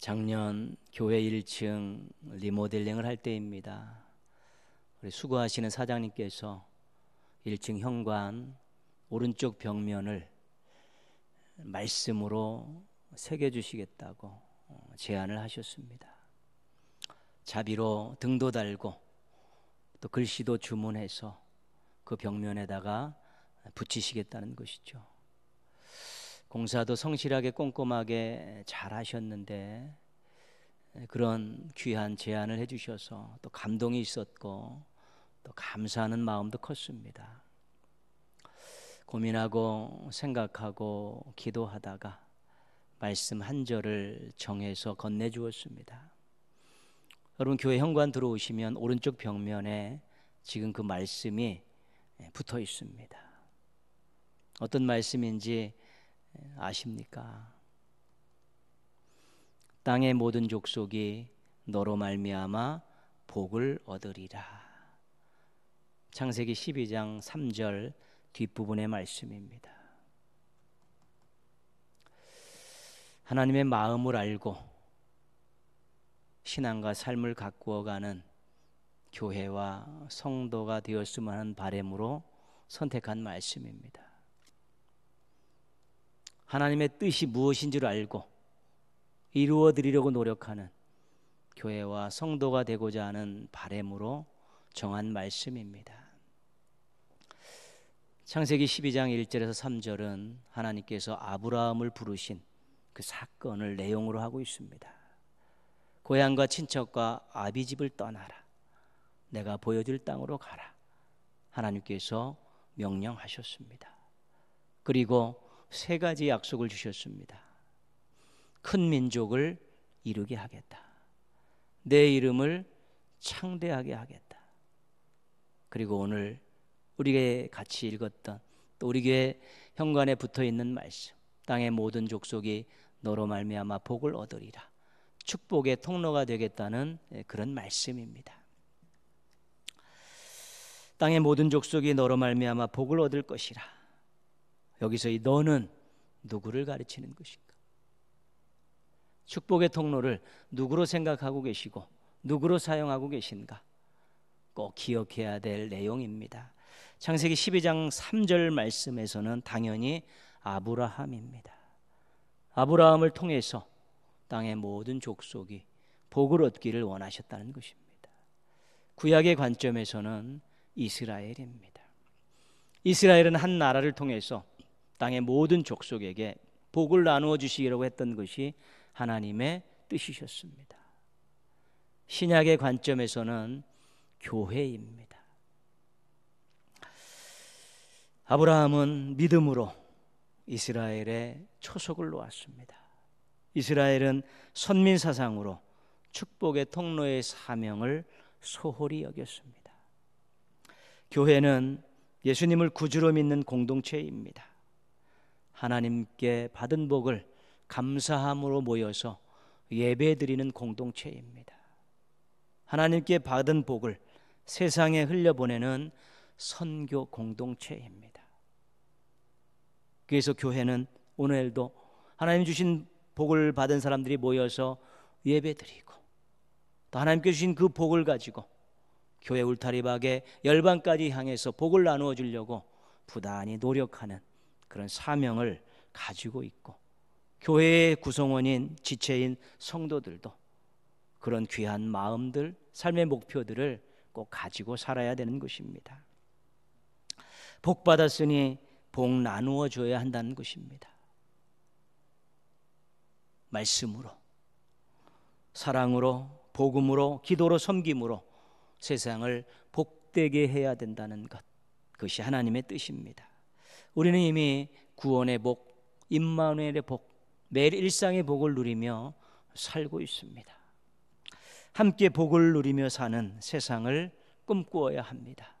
작년 교회 1층 리모델링을 할 때입니다. 우리 수고하시는 사장님께서 1층 현관 오른쪽 벽면을 말씀으로 새겨주시겠다고 어, 제안을 하셨습니다. 자비로 등도 달고 또 글씨도 주문해서 그 벽면에다가 붙이시겠다는 것이죠. 공사도 성실하게 꼼꼼하게 잘 하셨는데 그런 귀한 제안을 해주셔서 또 감동이 있었고 또 감사하는 마음도 컸습니다. 고민하고 생각하고 기도하다가 말씀 한 절을 정해서 건네주었습니다. 여러분 교회 현관 들어오시면 오른쪽 벽면에 지금 그 말씀이 붙어 있습니다. 어떤 말씀인지 예, 아십니까? 땅의 모든 족속이 너로 말미암아 복을 얻으리라. 창세기 12장 3절 뒷부분의 말씀입니다. 하나님의 마음을 알고 신앙과 삶을 가꾸어 가는 교회와 성도가 되었으면 하는 바램으로 선택한 말씀입니다. 하나님의 뜻이 무엇인지를 알고 이루어 드리려고 노력하는 교회와 성도가 되고자 하는 바램으로 정한 말씀입니다. 창세기 12장 1절에서 3절은 하나님께서 아브라함을 부르신 그 사건을 내용으로 하고 있습니다. 고향과 친척과 아비 집을 떠나라. 내가 보여줄 땅으로 가라. 하나님께서 명령하셨습니다. 그리고 세 가지 약속을 주셨습니다. 큰 민족을 이루게 하겠다. 내 이름을 창대하게 하겠다. 그리고 오늘 우리의 같이 읽었던 또 우리 교회 현관에 붙어 있는 말씀. 땅의 모든 족속이 너로 말미암아 복을 얻으리라. 축복의 통로가 되겠다는 그런 말씀입니다. 땅의 모든 족속이 너로 말미암아 복을 얻을 것이라. 여기서 이 너는 누구를 가르치는 것인가? 축복의 통로를 누구로 생각하고 계시고 누구로 사용하고 계신가? 꼭 기억해야 될 내용입니다. 창세기 12장 3절 말씀에서는 당연히 아브라함입니다. 아브라함을 통해서 땅의 모든 족속이 복을 얻기를 원하셨다는 것입니다. 구약의 관점에서는 이스라엘입니다. 이스라엘은 한 나라를 통해서 땅의 모든 족속에게 복을 나누어 주시기라고 했던 것이 하나님의 뜻이셨습니다. 신약의 관점에서는 교회입니다. 아브라함은 믿음으로 이스라엘의 초석을 놓았습니다. 이스라엘은 선민 사상으로 축복의 통로의 사명을 소홀히 여겼습니다. 교회는 예수님을 구주로 믿는 공동체입니다. 하나님께 받은 복을 감사함으로 모여서 예배드리는 공동체입니다. 하나님께 받은 복을 세상에 흘려보내는 선교 공동체입니다. 그래서 교회는 오늘도 하나님 주신 복을 받은 사람들이 모여서 예배드리고 또 하나님께 주신 그 복을 가지고 교회 울타리 밖에 열방까지 향해서 복을 나누어 주려고 부단히 노력하는 그런 사명을 가지고 있고 교회의 구성원인 지체인 성도들도 그런 귀한 마음들, 삶의 목표들을 꼭 가지고 살아야 되는 것입니다. 복 받았으니 복 나누어 줘야 한다는 것입니다. 말씀으로, 사랑으로, 복음으로, 기도로 섬김으로 세상을 복되게 해야 된다는 것. 그것이 하나님의 뜻입니다. 우리는 이미 구원의 복, 임마누엘의 복, 매일 일상의 복을 누리며 살고 있습니다. 함께 복을 누리며 사는 세상을 꿈꾸어야 합니다.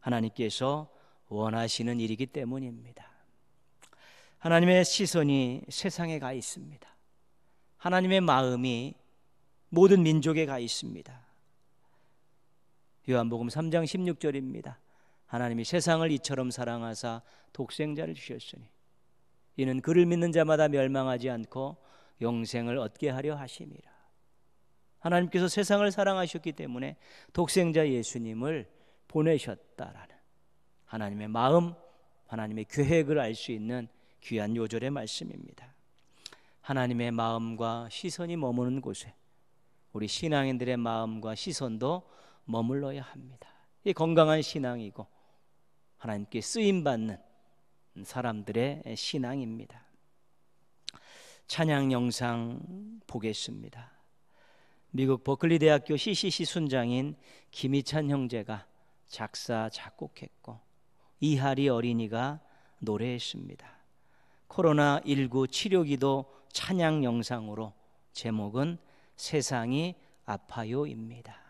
하나님께서 원하시는 일이기 때문입니다. 하나님의 시선이 세상에 가 있습니다. 하나님의 마음이 모든 민족에 가 있습니다. 요한복음 3장 16절입니다. 하나님이 세상을 이처럼 사랑하사 독생자를 주셨으니 이는 그를 믿는 자마다 멸망하지 않고 영생을 얻게 하려 하심이라. 하나님께서 세상을 사랑하셨기 때문에 독생자 예수님을 보내셨다라는 하나님의 마음, 하나님의 계획을 알 수 있는 귀한 요절의 말씀입니다. 하나님의 마음과 시선이 머무는 곳에 우리 신앙인들의 마음과 시선도 머물러야 합니다. 이 건강한 신앙이고 하나님께 쓰임 받는 사람들의 신앙입니다. 찬양 영상 보겠습니다. 미국 버클리 대학교 CCC 순장인 김희찬 형제가 작사 작곡했고 이하리 어린이가 노래했습니다. 코로나 19 치료기도 찬양 영상으로 제목은 세상이 아파요입니다.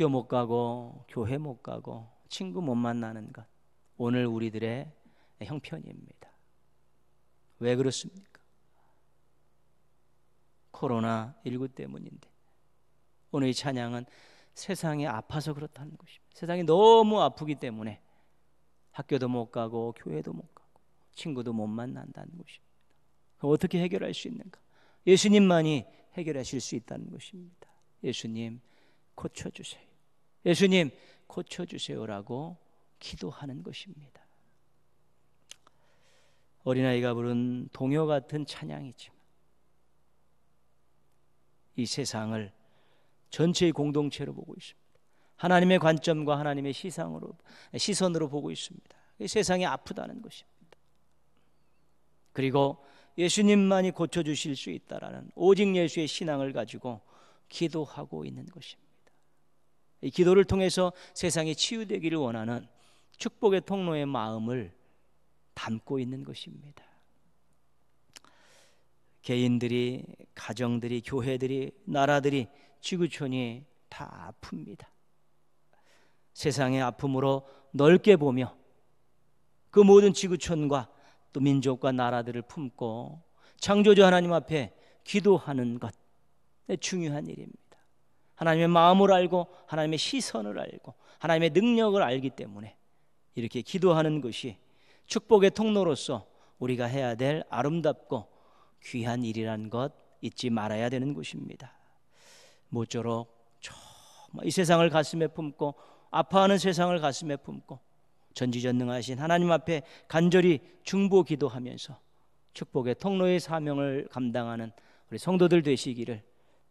학교 못 가고 교회 못 가고 친구 못 만나는 것 오늘 우리들의 형편입니다. 왜 그렇습니까? 코로나 19 때문인데 오늘 이 찬양은 세상이 아파서 그렇다는 것입니다. 세상이 너무 아프기 때문에 학교도 못 가고 교회도 못 가고 친구도 못 만난다는 것입니다. 어떻게 해결할 수 있는가? 예수님만이 해결하실 수 있다는 것입니다. 예수님 고쳐주세요. 예수님 고쳐주세요라고 기도하는 것입니다. 어린아이가 부른 동요 같은 찬양이지만 이 세상을 전체의 공동체로 보고 있습니다. 하나님의 관점과 하나님의 시상으로 시선으로 보고 있습니다. 세상이 아프다는 것입니다. 그리고 예수님만이 고쳐 주실 수 있다라는 오직 예수의 신앙을 가지고 기도하고 있는 것입니다. 이 기도를 통해서 세상이 치유되기를 원하는 축복의 통로의 마음을 담고 있는 것입니다. 개인들이, 가정들이, 교회들이, 나라들이, 지구촌이 다 아픕니다. 세상의 아픔으로 넓게 보며 그 모든 지구촌과 또 민족과 나라들을 품고 창조주 하나님 앞에 기도하는 것 네, 중요한 일입니다. 하나님의 마음을 알고 하나님의 시선을 알고 하나님의 능력을 알기 때문에 이렇게 기도하는 것이 축복의 통로로서 우리가 해야 될 아름답고 귀한 일이란 것 잊지 말아야 되는 것입니다. 모쪼록 정말 이 세상을 가슴에 품고 아파하는 세상을 가슴에 품고 전지전능하신 하나님 앞에 간절히 중보 기도하면서 축복의 통로의 사명을 감당하는 우리 성도들 되시기를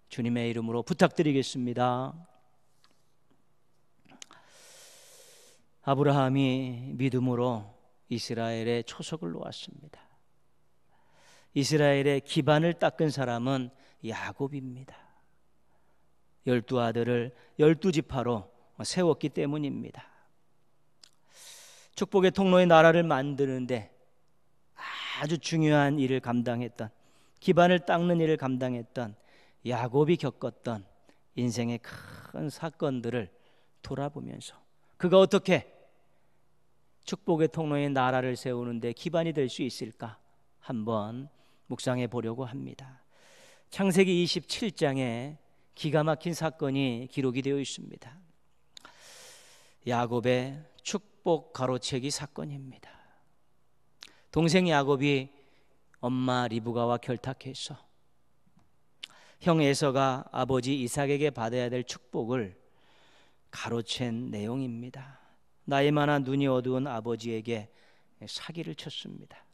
주님의 이름으로 부탁드리겠습니다. 아브라함이 믿음으로 이스라엘의 초석을 놓았습니다. 이스라엘의 기반을 닦은 사람은 야곱입니다. 열두 아들을 열두 지파로 세웠기 때문입니다. 축복의 통로의 나라를 만드는데 아주 중요한 일을 감당했던 기반을 닦는 일을 감당했던 야곱이 겪었던 인생의 큰 사건들을 돌아보면서 그가 어떻게 축복의 통로의 나라를 세우는데 기반이 될 수 있을까 한번 묵상해 보려고 합니다. 창세기 27장에 기가 막힌 사건이 기록이 되어 있습니다. 야곱의 축복 가로채기 사건입니다. 동생 야곱이 엄마 리브가와 결탁해서 형 에서가 아버지 이삭에게 받아야 될 축복을 가로챈 내용입니다. 나이만한 눈이 어두운 아버지에게 사기를 쳤습니다.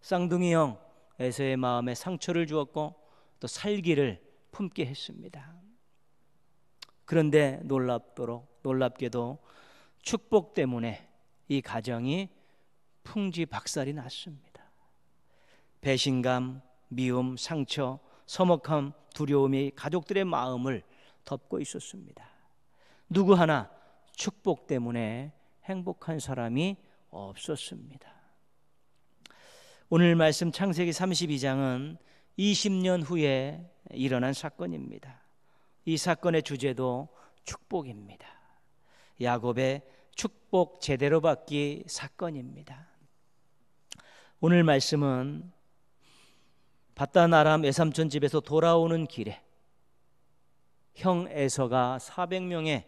쌍둥이 형 에서의 마음에 상처를 주었고 또 살기를 품게 했습니다. 그런데 놀랍도록 놀랍게도 축복 때문에 이 가정이 풍지 박살이 났습니다. 배신감, 미움, 상처, 서먹함, 두려움이 가족들의 마음을 덮고 있었습니다. 누구 하나 축복 때문에 행복한 사람이 없었습니다. 오늘 말씀 창세기 32장은 20년 후에 일어난 사건입니다. 이 사건의 주제도 축복입니다. 야곱의 축복 제대로 받기 사건입니다. 오늘 말씀은 바단 아람 애삼촌 집에서 돌아오는 길에 형 에서가 400명의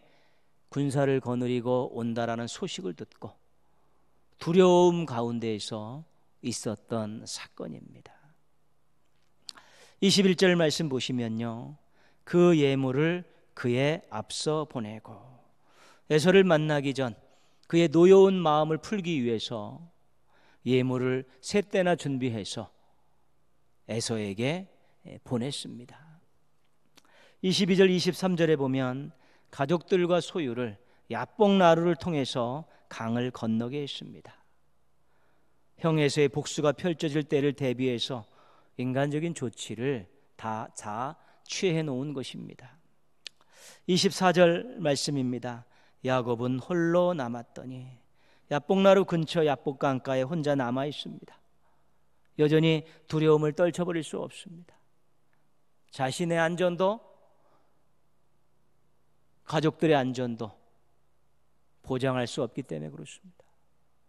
군사를 거느리고 온다라는 소식을 듣고 두려움 가운데에서 있었던 사건입니다. 21절 말씀 보시면요. 그 예물을 그의 앞서 보내고 에서를 만나기 전 그의 노여운 마음을 풀기 위해서 예물을 세 때나 준비해서 에서에게 보냈습니다. 22절 23절에 보면 가족들과 소유를 야뽕나루를 통해서 강을 건너게 했습니다. 형에서의 복수가 펼쳐질 때를 대비해서 인간적인 조치를 다, 다 취해 놓은 것입니다. 24절 말씀입니다. 야곱은 홀로 남았더니 야뽕나루 근처 야복강가에 혼자 남아 있습니다. 여전히 두려움을 떨쳐버릴 수 없습니다. 자신의 안전도 가족들의 안전도 보장할 수 없기 때문에 그렇습니다.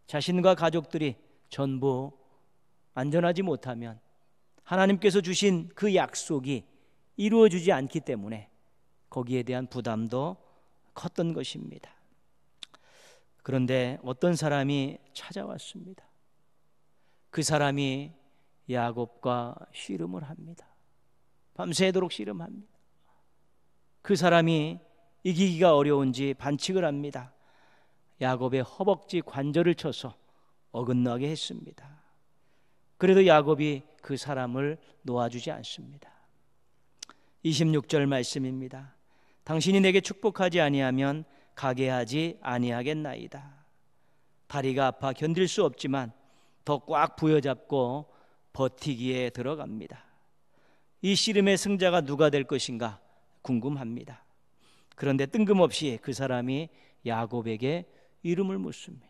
자신과 가족들이 전부 안전하지 못하면 하나님께서 주신 그 약속이 이루어지지 않기 때문에 거기에 대한 부담도 컸던 것입니다. 그런데 어떤 사람이 찾아왔습니다. 그 사람이 야곱과 씨름을 합니다. 밤새도록 씨름합니다. 그 사람이 이기기가 어려운지 반칙을 합니다. 야곱의 허벅지 관절을 쳐서 어긋나게 했습니다. 그래도 야곱이 그 사람을 놓아주지 않습니다. 26절 말씀입니다. 당신이 내게 축복하지 아니하면 가게 하지 아니하겠나이다. 다리가 아파 견딜 수 없지만 더꽉 부여잡고 버티기에 들어갑니다. 이 씨름의 승자가 누가 될 것인가 궁금합니다. 그런데 뜬금없이 그 사람이 야곱에게 이름을 묻습니다.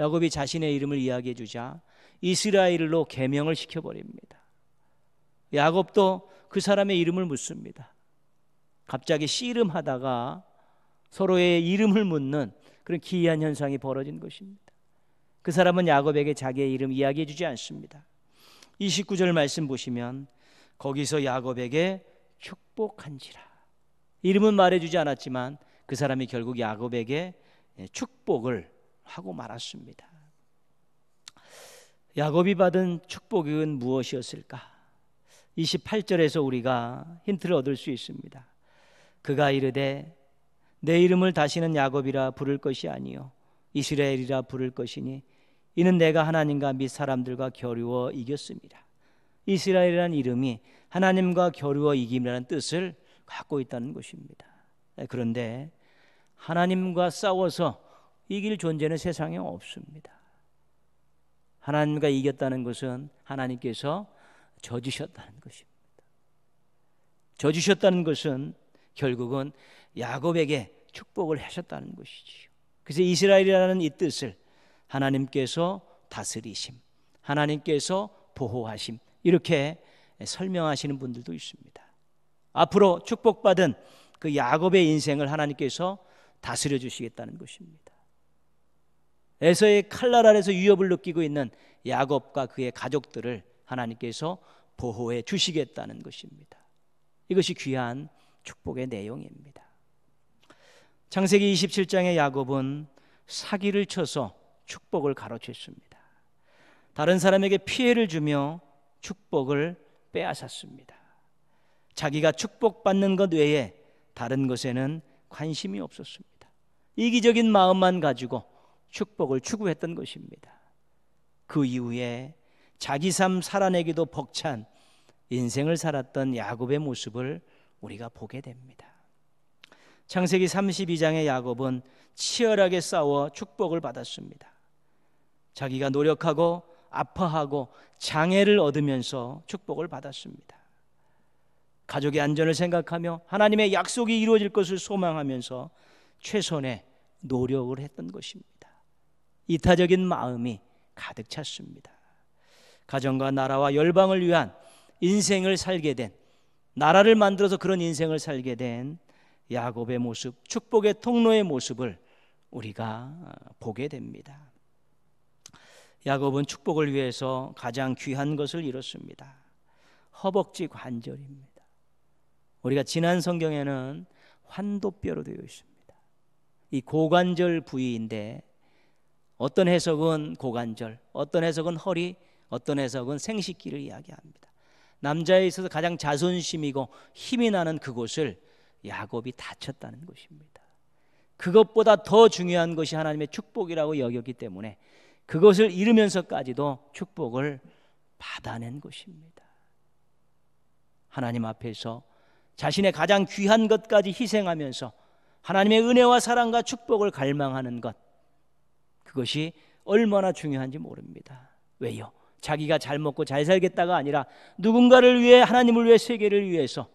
야곱이 자신의 이름을 이야기해 주자 이스라엘로 개명을 시켜 버립니다. 야곱도 그 사람의 이름을 묻습니다. 갑자기 씨름하다가 서로의 이름을 묻는 그런 기이한 현상이 벌어진 것입니다. 그 사람은 야곱에게 자기의 이름 이야기해 주지 않습니다. 29절 말씀 보시면 거기서 야곱에게 축복한지라. 이름은 말해 주지 않았지만 그 사람이 결국 야곱에게 예, 축복을 하고 말았습니다. 야곱이 받은 축복은 무엇이었을까? 28절에서 우리가 힌트를 얻을 수 있습니다. 그가 이르되 내 이름을 다시는 야곱이라 부를 것이 아니요 이스라엘이라 부를 것이니 이는 내가 하나님과 및 사람들과 겨루어 이겼습니다. 이스라엘이라는 이름이 하나님과 겨루어 이김이라는 뜻을 갖고 있다는 것입니다. 네, 그런데 하나님과 싸워서 이길 존재는 세상에 없습니다. 하나님과 이겼다는 것은 하나님께서 져주셨다는 것입니다. 져주셨다는 것은 결국은 야곱에게 축복을 하셨다는 것이지요. 그래서 이스라엘이라는 이 뜻을 하나님께서 다스리심, 하나님께서 보호하심 이렇게 설명하시는 분들도 있습니다. 앞으로 축복받은 그 야곱의 인생을 하나님께서 다스려 주시겠다는 것입니다. 에서의 칼날 아래서 위협을 느끼고 있는 야곱과 그의 가족들을 하나님께서 보호해 주시겠다는 것입니다. 이것이 귀한 축복의 내용입니다. 창세기 27장의 야곱은 사기를 쳐서 축복을 가로챘습니다. 다른 사람에게 피해를 주며 축복을 빼앗았습니다. 자기가 축복받는 것 외에 다른 것에는 관심이 없었습니다. 이기적인 마음만 가지고 축복을 추구했던 것입니다. 그 이후에 자기 삶 살아내기도 벅찬 인생을 살았던 야곱의 모습을 우리가 보게 됩니다. 창세기 32장의 야곱은 치열하게 싸워 축복을 받았습니다. 자기가 노력하고 아파하고 장애를 얻으면서 축복을 받았습니다. 가족의 안전을 생각하며 하나님의 약속이 이루어질 것을 소망하면서 최선의 노력을 했던 것입니다. 이타적인 마음이 가득 찼습니다. 가정과 나라와 열방을 위한 인생을 살게 된 나라를 만들어서 그런 인생을 살게 된 야곱의 모습, 축복의 통로의 모습을 우리가 보게 됩니다. 야곱은 축복을 위해서 가장 귀한 것을 잃었습니다. 허벅지 관절입니다. 우리가 지난 성경에는 환도뼈로 되어 있습니다. 이 고관절 부위인데 어떤 해석은 고관절, 어떤 해석은 허리, 어떤 해석은 생식기를 이야기합니다. 남자에 있어서 가장 자존심이고 힘이 나는 그곳을 야곱이 다쳤다는 것입니다. 그것보다 더 중요한 것이 하나님의 축복이라고 여겼기 때문에 그것을 잃으면서까지도 축복을 받아낸 것입니다. 하나님 앞에서 자신의 가장 귀한 것까지 희생하면서 하나님의 은혜와 사랑과 축복을 갈망하는 것. 그것이 얼마나 중요한지 모릅니다. 왜요? 자기가 잘 먹고 잘 살겠다가 아니라 누군가를 위해 하나님을 위해 세계를 위해서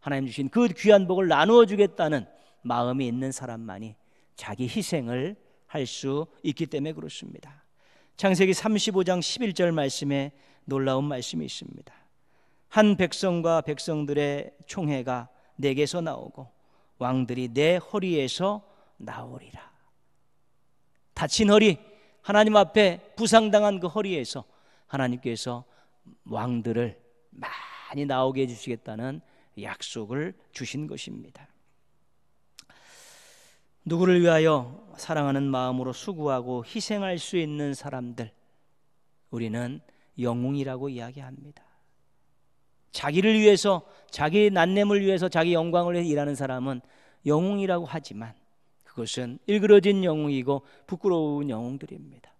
하나님 주신 그 귀한 복을 나누어 주겠다는 마음이 있는 사람만이 자기 희생을 할수 있기 때문에 그렇습니다. 창세기 35장 11절 말씀에 놀라운 말씀이 있습니다. 한 백성과 백성들의 총회가 내게서 나오고 왕들이 내 허리에서 나오리라. 다친 허리, 하나님 앞에 부상당한 그 허리에서 하나님께서 왕들을 많이 나오게 해주시겠다는 약속을 주신 것입니다. 누구를 위하여 사랑하는 마음으로 수고하고 희생할 수 있는 사람들 우리는 영웅이라고 이야기합니다. 자기를 위해서 자기 난냄을 위해서 자기 영광을 위해 일하는 사람은 영웅이라고 하지만 그것은 일그러진 영웅이고 부끄러운 영웅들입니다.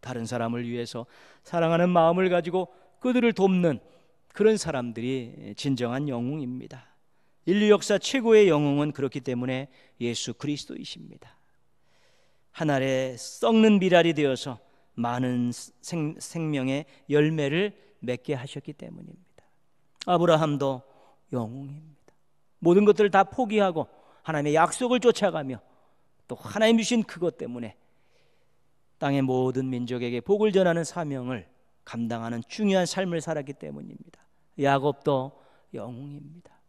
다른 사람을 위해서 사랑하는 마음을 가지고 그들을 돕는 그런 사람들이 진정한 영웅입니다. 인류 역사 최고의 영웅은 그렇기 때문에 예수 그리스도이십니다. 하늘에 썩는 미랄이 되어서 많은 생, 생명의 열매를 맺게 하셨기 때문입니다. 아브라함도 영웅입니다. 모든 것들을 다 포기하고 하나님의 약속을 쫓아가며 또 하나님 주신 그것 때문에 땅의 모든 민족에게 복을 전하는 사명을 감당하는 중요한 삶을 살았기 때문입니다. 야곱도 영웅입니다.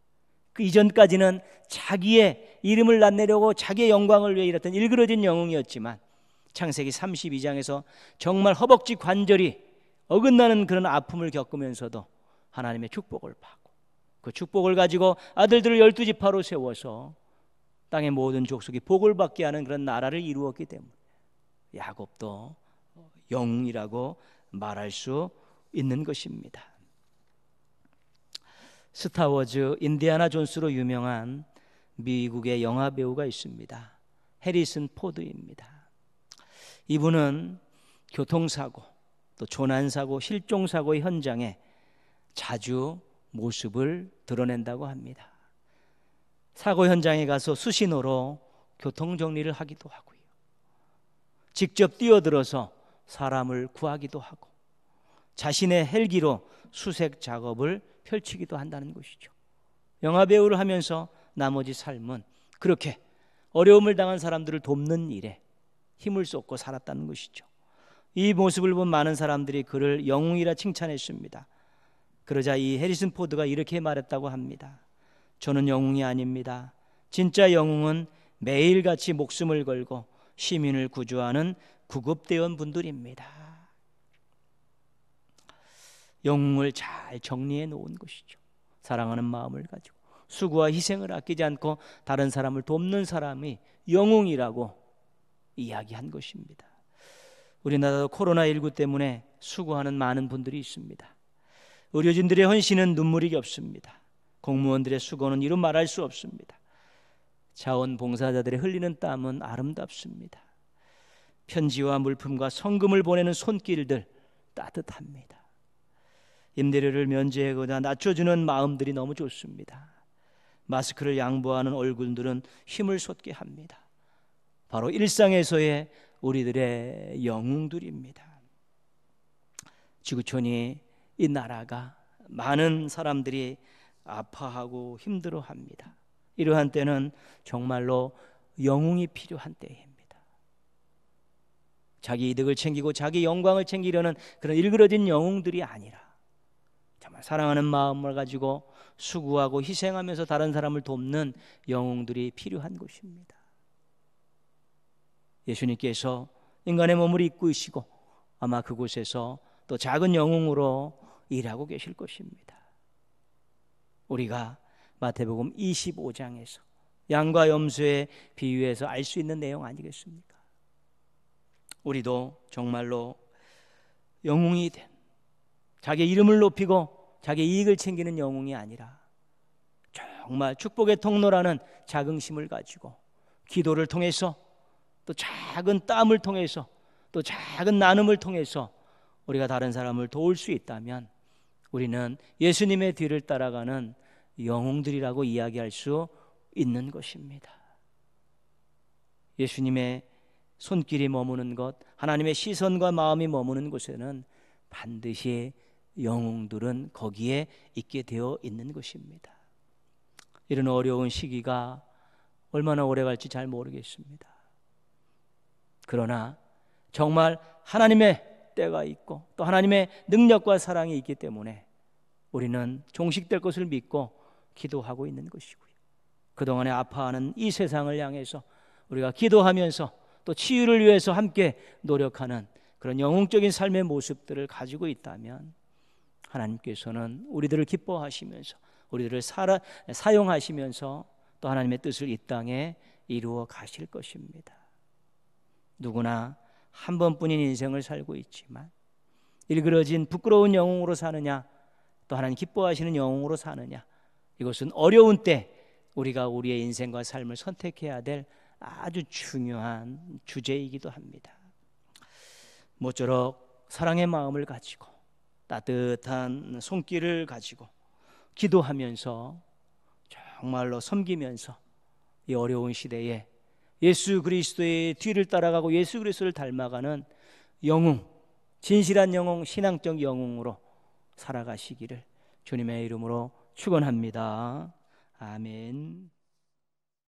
그 이전까지는 자기의 이름을 낯내려고 자기의 영광을 위해 일했던 일그러진 영웅이었지만 창세기 32장에서 정말 허벅지 관절이 어긋나는 그런 아픔을 겪으면서도 하나님의 축복을 받고 그 축복을 가지고 아들들을 열두 지파로 세워서 땅의 모든 족속이 복을 받게 하는 그런 나라를 이루었기 때문에 야곱도 영웅이라고 말할 수 있는 것입니다. 스타워즈 인디아나 존스로 유명한 미국의 영화 배우가 있습니다. 해리슨 포드입니다. 이분은 교통사고 또 조난사고 실종사고 현장에 자주 모습을 드러낸다고 합니다. 사고 현장에 가서 수신호로 교통 정리를 하기도 하고요. 직접 뛰어들어서 사람을 구하기도 하고 자신의 헬기로 수색 작업을 펼치기도 한다는 것이죠. 영화 배우를 하면서 나머지 삶은 그렇게 어려움을 당한 사람들을 돕는 일에 힘을 쏟고 살았다는 것이죠. 이 모습을 본 많은 사람들이 그를 영웅이라 칭찬했습니다. 그러자 이 해리슨 포드가 이렇게 말했다고 합니다. 저는 영웅이 아닙니다. 진짜 영웅은 매일같이 목숨을 걸고 시민을 구조하는 구급대원 분들입니다. 영웅을 잘 정리해 놓은 것이죠. 사랑하는 마음을 가지고 수고와 희생을 아끼지 않고 다른 사람을 돕는 사람이 영웅이라고 이야기한 것입니다. 우리나라도 코로나19 때문에 수고하는 많은 분들이 있습니다. 의료진들의 헌신은 눈물이 겹습니다. 공무원들의 수고는 이루 말할 수 없습니다. 자원봉사자들의 흘리는 땀은 아름답습니다. 편지와 물품과 성금을 보내는 손길들 따뜻합니다. 임대료를 면제하거나 낮춰주는 마음들이 너무 좋습니다. 마스크를 양보하는 얼굴들은 힘을 솟게 합니다. 바로 일상에서의 우리들의 영웅들입니다. 지구촌이 이 나라가 많은 사람들이 아파하고 힘들어합니다. 이러한 때는 정말로 영웅이 필요한 때입니다. 자기 이득을 챙기고 자기 영광을 챙기려는 그런 일그러진 영웅들이 아니라 사랑하는 마음을 가지고 수고하고 희생하면서 다른 사람을 돕는 영웅들이 필요한 것입니다. 예수님께서 인간의 몸을 입고 계시고 아마 그곳에서 또 작은 영웅으로 일하고 계실 것입니다. 우리가 마태복음 25장에서 양과 염소의 비유에서 알 수 있는 내용 아니겠습니까? 우리도 정말로 영웅이 된 자기 이름을 높이고 자기 이익을 챙기는 영웅이 아니라 정말 축복의 통로라는 자긍심을 가지고 기도를 통해서 또 작은 땀을 통해서 또 작은 나눔을 통해서 우리가 다른 사람을 도울 수 있다면 우리는 예수님의 뒤를 따라가는 영웅들이라고 이야기할 수 있는 것입니다. 예수님의 손길이 머무는 것, 하나님의 시선과 마음이 머무는 곳에는 반드시 영웅들은 거기에 있게 되어 있는 것입니다. 이런 어려운 시기가 얼마나 오래 갈지 잘 모르겠습니다. 그러나 정말 하나님의 때가 있고 또 하나님의 능력과 사랑이 있기 때문에 우리는 종식될 것을 믿고 기도하고 있는 것이고요. 그동안에 아파하는 이 세상을 향해서 우리가 기도하면서 또 치유를 위해서 함께 노력하는 그런 영웅적인 삶의 모습들을 가지고 있다면 하나님께서는 우리들을 기뻐하시면서 우리들을 살아, 사용하시면서 또 하나님의 뜻을 이 땅에 이루어 가실 것입니다. 누구나 한 번뿐인 인생을 살고 있지만 일그러진 부끄러운 영웅으로 사느냐 또 하나님 기뻐하시는 영웅으로 사느냐 이것은 어려운 때 우리가 우리의 인생과 삶을 선택해야 될 아주 중요한 주제이기도 합니다. 모쪼록 사랑의 마음을 가지고 따뜻한 손길을 가지고 기도하면서 정말로 섬기면서 이 어려운 시대에 예수 그리스도의 뒤를 따라가고 예수 그리스도를 닮아가는 영웅, 진실한 영웅, 신앙적 영웅으로 살아가시기를 주님의 이름으로 축원합니다. 아멘.